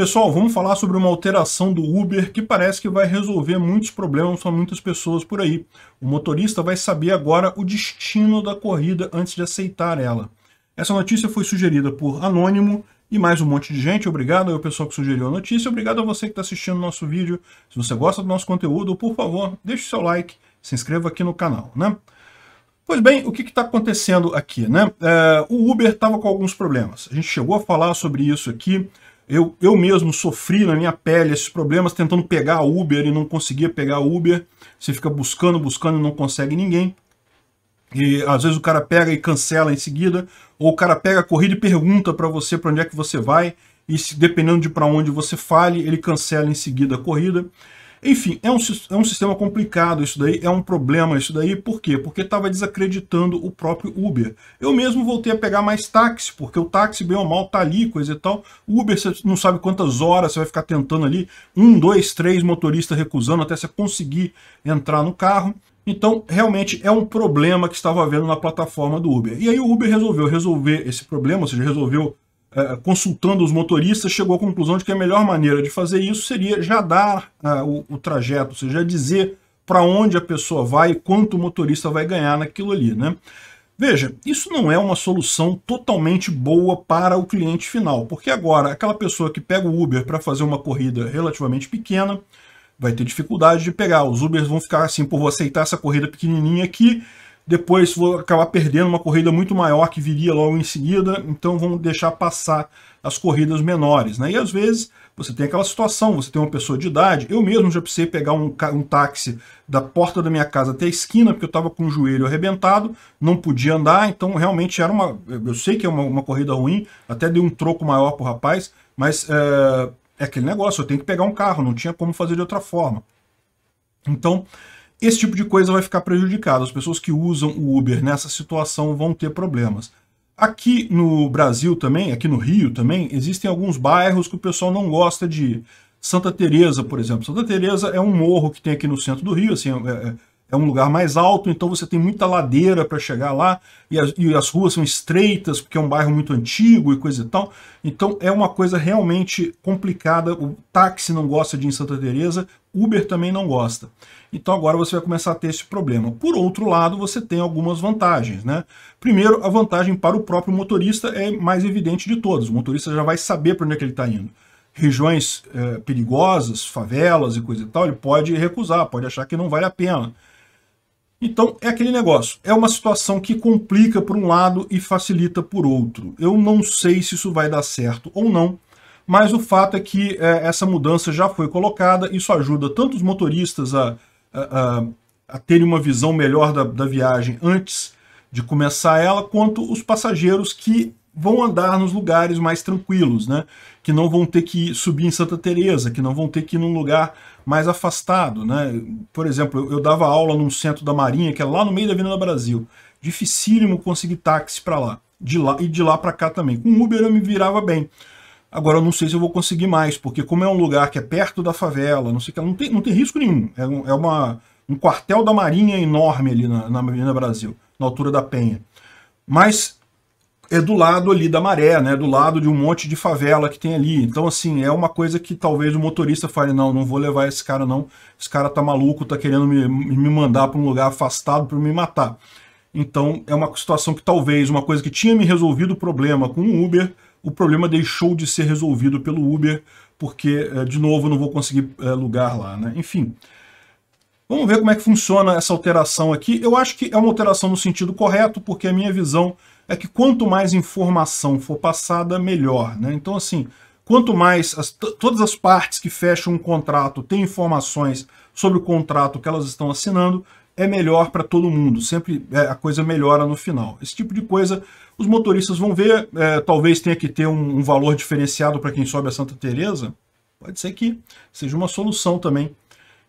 Pessoal, vamos falar sobre uma alteração do Uber que parece que vai resolver muitos problemas para muitas pessoas por aí. O motorista vai saber agora o destino da corrida antes de aceitar ela. Essa notícia foi sugerida por Anônimo e mais um monte de gente. Obrigado ao pessoal que sugeriu a notícia. Obrigado a você que está assistindo o nosso vídeo. Se você gosta do nosso conteúdo, por favor, deixe seu like, se inscreva aqui no canal, né? Pois bem, o que está acontecendo aqui, né? É, o Uber estava com alguns problemas. A gente chegou a falar sobre isso aqui. Eu, eu mesmo sofri na minha pele esses problemas tentando pegar a Uber e não conseguia pegar a Uber. Você fica buscando, buscando e não consegue ninguém. E às vezes o cara pega e cancela em seguida, ou o cara pega a corrida e pergunta para você para onde é que você vai, e se, dependendo de para onde você fale, ele cancela em seguida a corrida. Enfim, é um, é um sistema complicado isso daí, é um problema isso daí. Por quê? Porque estava desacreditando o próprio Uber. Eu mesmo voltei a pegar mais táxi, porque o táxi, bem ou mal, tá ali, coisa e tal. O Uber, você não sabe quantas horas você vai ficar tentando ali, um, dois, três motoristas recusando até você conseguir entrar no carro. Então, realmente é um problema que estava havendo na plataforma do Uber. E aí o Uber resolveu resolver esse problema, ou seja, resolveu é, consultando os motoristas, chegou à conclusão de que a melhor maneira de fazer isso seria já dar uh, o, o, trajeto, ou seja, dizer para onde a pessoa vai e quanto o motorista vai ganhar naquilo ali. Né? Veja, isso não é uma solução totalmente boa para o cliente final, porque agora aquela pessoa que pega o Uber para fazer uma corrida relativamente pequena vai ter dificuldade de pegar. Os Ubers vão ficar assim, por vou aceitar essa corrida pequenininha aqui, depois vou acabar perdendo uma corrida muito maior que viria logo em seguida, então vamos deixar passar as corridas menores. Né? E às vezes você tem aquela situação, você tem uma pessoa de idade, eu mesmo já precisei pegar um, um táxi da porta da minha casa até a esquina, porque eu estava com o joelho arrebentado, não podia andar, então realmente era uma... eu sei que é uma, uma corrida ruim, até dei um troco maior para o rapaz, mas é, é aquele negócio, eu tenho que pegar um carro, não tinha como fazer de outra forma. Então, esse tipo de coisa vai ficar prejudicado. As pessoas que usam o Uber nessa situação vão ter problemas. Aqui no Brasil também, aqui no Rio também, existem alguns bairros que o pessoal não gosta de ir. Santa Teresa, por exemplo. Santa Teresa é um morro que tem aqui no centro do Rio, assim, é, é é um lugar mais alto, então você tem muita ladeira para chegar lá, e as, e as, ruas são estreitas, porque é um bairro muito antigo e coisa e tal. Então é uma coisa realmente complicada, o táxi não gosta de ir em Santa Teresa, Uber também não gosta. Então agora você vai começar a ter esse problema. Por outro lado, você tem algumas vantagens, né? Primeiro, a vantagem para o próprio motorista é mais evidente de todas, o motorista já vai saber para onde é que ele está indo regiões eh, perigosas, favelas e coisa e tal, ele pode recusar, pode achar que não vale a pena. Então, é aquele negócio. É uma situação que complica por um lado e facilita por outro. Eu não sei se isso vai dar certo ou não, mas o fato é que é, essa mudança já foi colocada, isso ajuda tanto os motoristas a, a, a, a terem uma visão melhor da, da viagem antes de começar ela, quanto os passageiros que vão andar nos lugares mais tranquilos, né? Que não vão ter que subir em Santa Teresa, que não vão ter que ir num lugar mais afastado, né? Por exemplo, eu, dava aula num centro da Marinha, que é lá no meio da Avenida Brasil. Dificílimo conseguir táxi para lá, de lá e de lá para cá também. Com Uber eu me virava bem. Agora eu não sei se eu vou conseguir mais, porque como é um lugar que é perto da favela, não sei que, não tem, não tem risco nenhum. É, um, é uma, um quartel da Marinha enorme ali na, na Avenida Brasil, na altura da Penha. Mas é do lado ali da maré, né? Do lado de um monte de favela que tem ali. Então, assim, é uma coisa que talvez o motorista fale, não, não vou levar esse cara, não. Esse cara tá maluco, tá querendo me, me mandar para um lugar afastado para me matar. Então, é uma situação que talvez, uma coisa que tinha me resolvido o problema com o Uber, o problema deixou de ser resolvido pelo Uber, porque, eh, de novo, eu não vou conseguir eh, lugar lá, né? Enfim, Vamos ver como é que funciona essa alteração aqui. Eu acho que é uma alteração no sentido correto, porque a minha visão é que quanto mais informação for passada, melhor. Né? Então, assim, quanto mais as, todas as partes que fecham um contrato têm informações sobre o contrato que elas estão assinando, é melhor para todo mundo, sempre é, a coisa melhora no final. Esse tipo de coisa os motoristas vão ver, é, talvez tenha que ter um, um valor diferenciado para quem sobe a Santa Teresa, pode ser que seja uma solução também